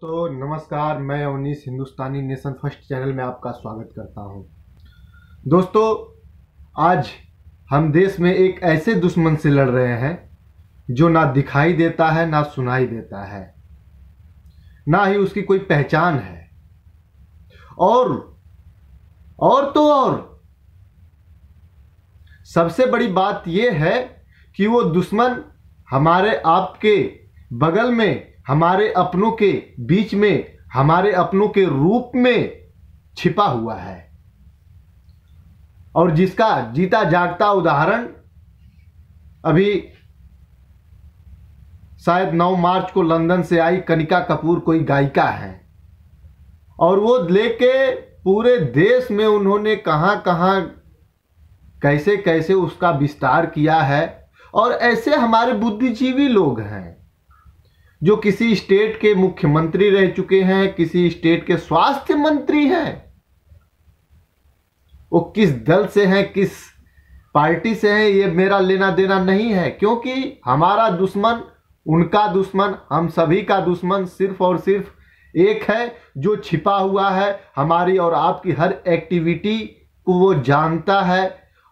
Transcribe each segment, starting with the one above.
तो नमस्कार मैं Avnish Hindustani nation first channel में आपका स्वागत करता हूं दोस्तों आज हम देश में एक ऐसे दुश्मन से लड़ रहे हैं जो ना दिखाई देता है ना सुनाई देता है ना ही उसकी कोई पहचान है और और तो और सबसे बड़ी बात यह है कि वो दुश्मन हमारे आपके बगल में हमारे अपनों के बीच में हमारे अपनों के रूप में छिपा हुआ है और जिसका जीता जागता उदाहरण अभी शायद 9 मार्च को लंदन से आई कनिका कपूर कोई गायिका है और वो लेके पूरे देश में उन्होंने कहाँ कहाँ कैसे कैसे उसका विस्तार किया है और ऐसे हमारे बुद्धिजीवी लोग हैं जो किसी स्टेट के मुख्यमंत्री रह चुके हैं किसी स्टेट के स्वास्थ्य मंत्री हैं वो किस दल से हैं किस पार्टी से हैं ये मेरा लेना देना नहीं है क्योंकि हमारा दुश्मन उनका दुश्मन हम सभी का दुश्मन सिर्फ और सिर्फ एक है जो छिपा हुआ है हमारी और आपकी हर एक्टिविटी को वो जानता है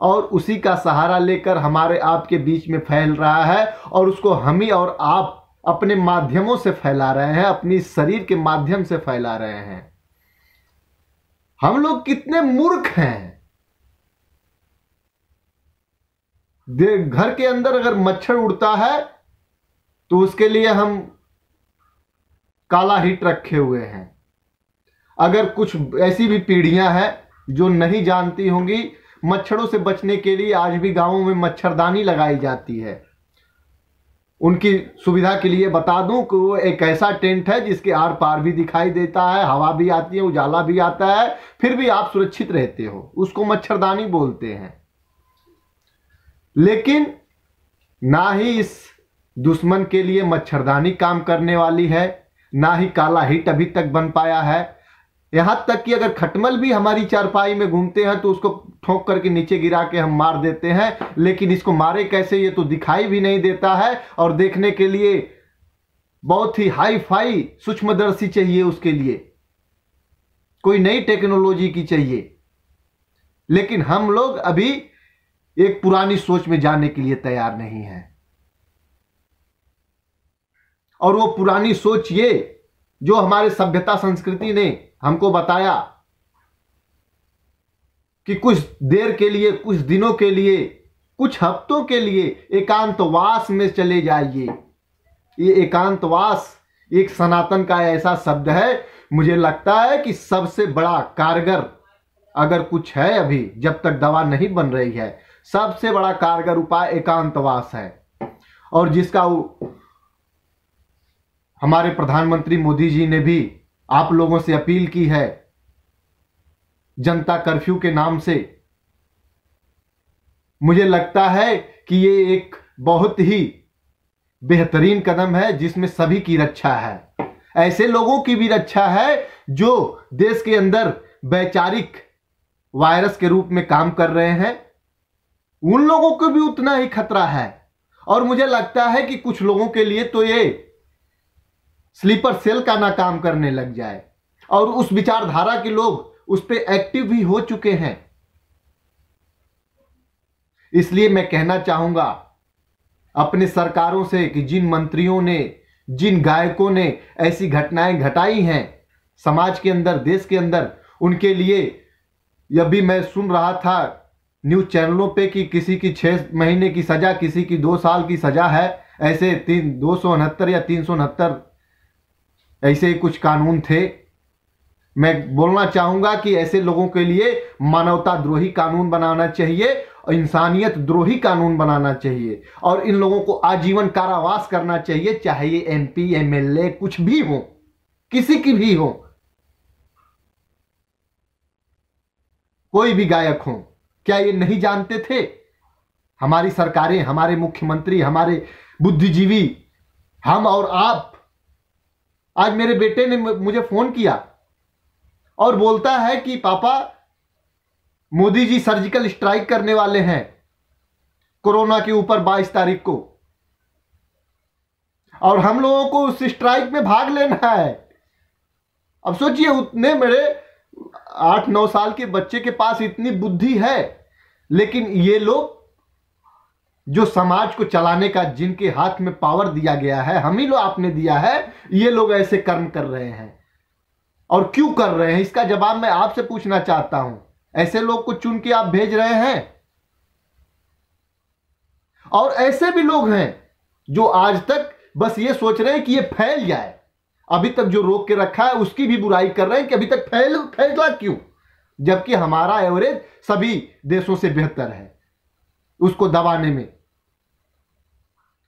और उसी का सहारा लेकर हमारे आपके बीच में फैल रहा है और उसको हम ही और आप अपने माध्यमों से फैला रहे हैं अपनी शरीर के माध्यम से फैला रहे हैं हम लोग कितने मूर्ख हैं घर के अंदर अगर मच्छर उड़ता है तो उसके लिए हम काला हिट रखे हुए हैं अगर कुछ ऐसी भी पीढ़ियां हैं जो नहीं जानती होंगी मच्छरों से बचने के लिए आज भी गांवों में मच्छरदानी लगाई जाती है उनकी सुविधा के लिए बता दूं कि वो एक ऐसा टेंट है जिसके आर पार भी दिखाई देता है हवा भी आती है उजाला भी आता है फिर भी आप सुरक्षित रहते हो उसको मच्छरदानी बोलते हैं लेकिन ना ही इस दुश्मन के लिए मच्छरदानी काम करने वाली है ना ही काला हिट अभी तक बन पाया है यहां तक कि अगर खटमल भी हमारी चारपाई में घूमते हैं तो उसको ठोक करके नीचे गिरा के हम मार देते हैं लेकिन इसको मारे कैसे ये तो दिखाई भी नहीं देता है और देखने के लिए बहुत ही हाई फाई सूक्ष्मदर्शी चाहिए उसके लिए कोई नई टेक्नोलॉजी की चाहिए लेकिन हम लोग अभी एक पुरानी सोच में जाने के लिए तैयार नहीं है और वो पुरानी सोच ये जो हमारे सभ्यता संस्कृति ने हमको बताया कि कुछ देर के लिए कुछ दिनों के लिए कुछ हफ्तों के लिए एकांतवास में चले जाइए ये एकांतवास एक सनातन का ऐसा शब्द है मुझे लगता है कि सबसे बड़ा कारगर अगर कुछ है अभी जब तक दवा नहीं बन रही है सबसे बड़ा कारगर उपाय एकांतवास है और जिसका हमारे प्रधानमंत्री मोदी जी ने भी आप लोगों से अपील की है जनता कर्फ्यू के नाम से मुझे लगता है कि ये एक बहुत ही बेहतरीन कदम है जिसमें सभी की रक्षा है ऐसे लोगों की भी रक्षा है जो देश के अंदर वैचारिक वायरस के रूप में काम कर रहे हैं उन लोगों को भी उतना ही खतरा है और मुझे लगता है कि कुछ लोगों के लिए तो ये स्लीपर सेल का ना काम करने लग जाए और उस विचारधारा के लोग उस पर एक्टिव भी हो चुके हैं इसलिए मैं कहना चाहूंगा अपने सरकारों से कि जिन मंत्रियों ने जिन गायकों ने ऐसी घटनाएं घटाई हैं समाज के अंदर देश के अंदर उनके लिए यह भी मैं सुन रहा था न्यूज चैनलों पे कि किसी की छह महीने की सजा किसी की दो साल की सजा है ऐसे तीन दो सौ उनहत्तर या तीन सौ उनहत्तर ऐसे कुछ कानून थे मैं बोलना चाहूंगा कि ऐसे लोगों के लिए मानवता द्रोही कानून बनाना चाहिए और इंसानियत द्रोही कानून बनाना चाहिए और इन लोगों को आजीवन कारावास करना चाहिए चाहे ये एम एल एमएलए कुछ भी हो किसी की भी हो कोई भी गायक हो क्या ये नहीं जानते थे हमारी सरकारें हमारे मुख्यमंत्री हमारे बुद्धिजीवी हम और आप आज मेरे बेटे ने मुझे फोन किया और बोलता है कि पापा मोदी जी सर्जिकल स्ट्राइक करने वाले हैं कोरोना के ऊपर 22 तारीख को और हम लोगों को उस स्ट्राइक में भाग लेना है अब सोचिए उतने मेरे आठ नौ साल के बच्चे के पास इतनी बुद्धि है लेकिन ये लोग जो समाज को चलाने का जिनके हाथ में पावर दिया गया है हम ही लोग आपने दिया है ये लोग ऐसे कर्म कर रहे हैं और क्यों कर रहे हैं इसका जवाब मैं आपसे पूछना चाहता हूं ऐसे लोग को चुन के आप भेज रहे हैं और ऐसे भी लोग हैं जो आज तक बस ये सोच रहे हैं कि ये फैल जाए अभी तक जो रोक के रखा है उसकी भी बुराई कर रहे हैं कि अभी तक फैल फैल क्यों जबकि हमारा एवरेज सभी देशों से बेहतर है उसको दबाने में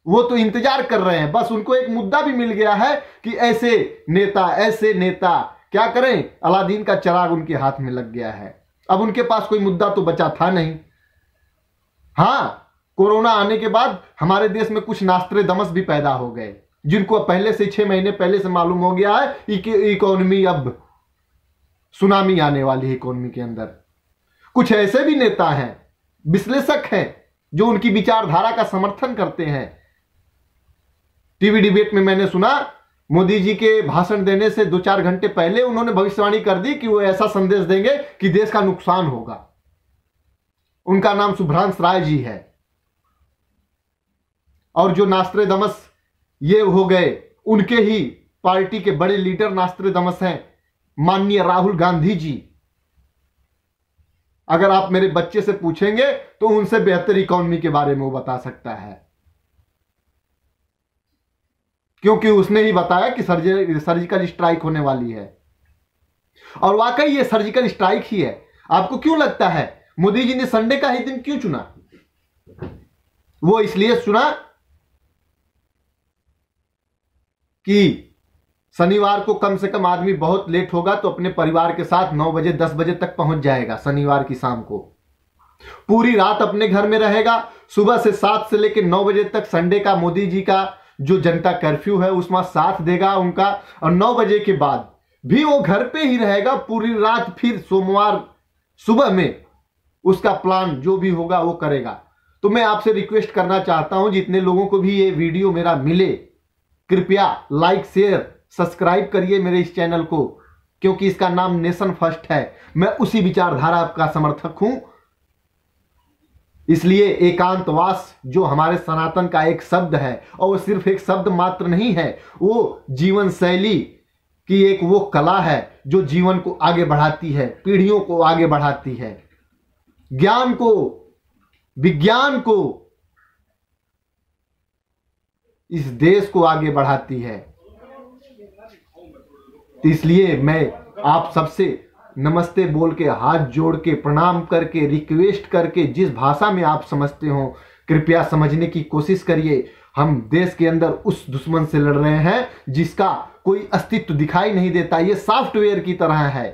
वो तो इंतजार कर रहे हैं बस उनको एक मुद्दा भी मिल गया है कि ऐसे नेता ऐसे नेता क्या करें अलादीन का चराग उनके हाथ में लग गया है अब उनके पास कोई मुद्दा तो बचा था नहीं हाँ कोरोना आने के बाद हमारे देश में कुछ नास्त्रे दमस भी पैदा हो गए जिनको पहले से छह महीने पहले से मालूम हो गया है इकोनॉमी अब सुनामी आने वाली है इकोनॉमी के अंदर कुछ ऐसे भी नेता हैं विश्लेषक हैं जो उनकी विचारधारा का समर्थन करते हैं टीवी डिबेट में मैंने सुना मोदी जी के भाषण देने से दो चार घंटे पहले उन्होंने भविष्यवाणी कर दी कि वो ऐसा संदेश देंगे कि देश का नुकसान होगा उनका नाम सुभ्रांश राय जी है और जो नास्त्रे दमस ये हो गए उनके ही पार्टी के बड़े लीडर नास्त्र दमस हैं माननीय राहुल गांधी जी अगर आप मेरे बच्चे से पूछेंगे तो उनसे बेहतर इकोनॉमी के बारे में वो बता सकता है क्योंकि उसने ही बताया कि सर्जरी सर्जिकल स्ट्राइक होने वाली है और वाकई ये सर्जिकल स्ट्राइक ही है आपको क्यों लगता है मोदी जी ने संडे का ही दिन क्यों चुना वो इसलिए चुना कि शनिवार को कम से कम आदमी बहुत लेट होगा तो अपने परिवार के साथ नौ बजे दस बजे तक पहुंच जाएगा शनिवार की शाम को पूरी रात अपने घर में रहेगा सुबह से सात से लेकर नौ बजे तक संडे का मोदी जी का जो जनता कर्फ्यू है उसमें साथ देगा उनका और नौ बजे के बाद भी वो घर पे ही रहेगा पूरी रात फिर सोमवार सुबह में उसका प्लान जो भी होगा वो करेगा तो मैं आपसे रिक्वेस्ट करना चाहता हूं जितने लोगों को भी ये वीडियो मेरा मिले कृपया लाइक शेयर सब्सक्राइब करिए मेरे इस चैनल को क्योंकि इसका नाम नेशन फर्स्ट है मैं उसी विचारधारा का समर्थक हूं इसलिए एकांतवास जो हमारे सनातन का एक शब्द है और वो सिर्फ एक शब्द मात्र नहीं है वो जीवन शैली की एक वो कला है जो जीवन को आगे बढ़ाती है पीढ़ियों को आगे बढ़ाती है ज्ञान को विज्ञान को इस देश को आगे बढ़ाती है इसलिए मैं आप सबसे नमस्ते बोल के हाथ जोड़ के प्रणाम करके रिक्वेस्ट करके जिस भाषा में आप समझते हो कृपया समझने की कोशिश करिए हम देश के अंदर उस दुश्मन से लड़ रहे हैं जिसका कोई अस्तित्व दिखाई नहीं देता ये सॉफ्टवेयर की तरह है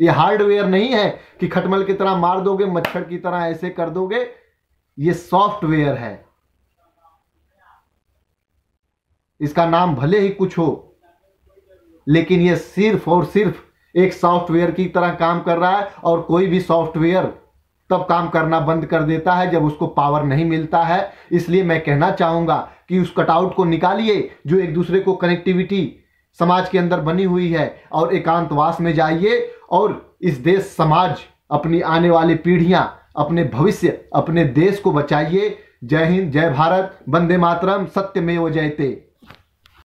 ये हार्डवेयर नहीं है कि खटमल की तरह मार दोगे मच्छर की तरह ऐसे कर दोगे ये सॉफ्टवेयर है इसका नाम भले ही कुछ हो लेकिन ये सिर्फ और सिर्फ एक सॉफ्टवेयर की तरह काम कर रहा है और कोई भी सॉफ्टवेयर तब काम करना बंद कर देता है जब उसको पावर नहीं मिलता है इसलिए मैं कहना चाहूँगा कि उस कटआउट को निकालिए जो एक दूसरे को कनेक्टिविटी समाज के अंदर बनी हुई है और एकांतवास में जाइए और इस देश समाज अपनी आने वाली पीढ़ियां अपने भविष्य अपने देश को बचाइए जय हिंद जय भारत वंदे मातरम सत्य में वो जयते